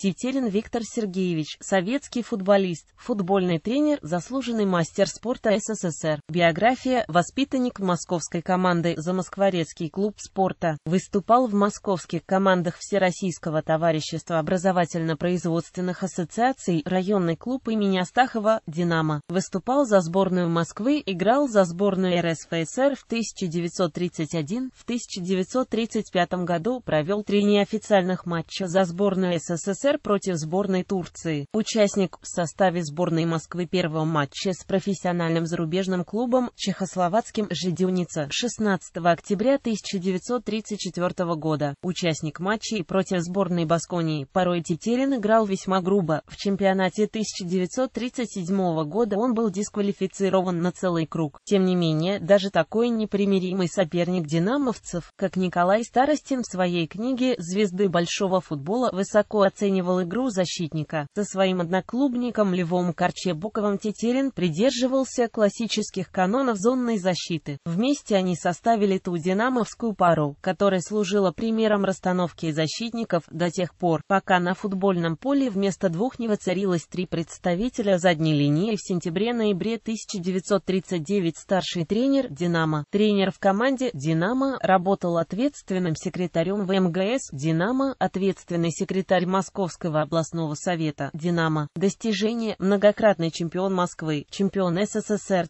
Тетелин Виктор Сергеевич, советский футболист, футбольный тренер, заслуженный мастер спорта СССР. Биография, воспитанник московской команды за Москворецкий клуб спорта. Выступал в московских командах Всероссийского товарищества образовательно-производственных ассоциаций, районный клуб имени Астахова, «Динамо». Выступал за сборную Москвы, играл за сборную РСФСР в 1931, в 1935 году провел три неофициальных матча за сборную СССР СССР против сборной Турции. Участник в составе сборной Москвы первого матча с профессиональным зарубежным клубом чехословацким «Жидюница» 16 октября 1934 года. Участник матчей против сборной Басконии. Порой Тетерин играл весьма грубо. В чемпионате 1937 года он был дисквалифицирован на целый круг. Тем не менее, даже такой непримиримый соперник динамовцев, как Николай Старостин в своей книге «Звезды большого футбола» высоко оценивал оценивал игру защитника. Со своим одноклубником Львом Корчебуковым Тетерин придерживался классических канонов зонной защиты. Вместе они составили ту динамовскую пару, которая служила примером расстановки защитников до тех пор, пока на футбольном поле вместо двух не воцарилось три представителя задней линии в сентябре-ноябре 1939 старший тренер «Динамо». Тренер в команде «Динамо» работал ответственным секретарем ВМГС «Динамо», ответственный секретарь Московского Московского областного совета «Динамо». Достижение – многократный чемпион Москвы, чемпион СССР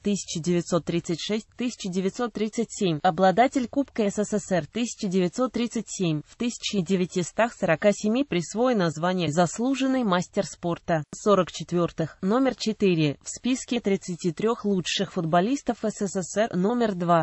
1936-1937, обладатель Кубка СССР 1937, в 1947 присвоено звание «Заслуженный мастер спорта». 44-х, номер 4, в списке 33 лучших футболистов СССР номер 2.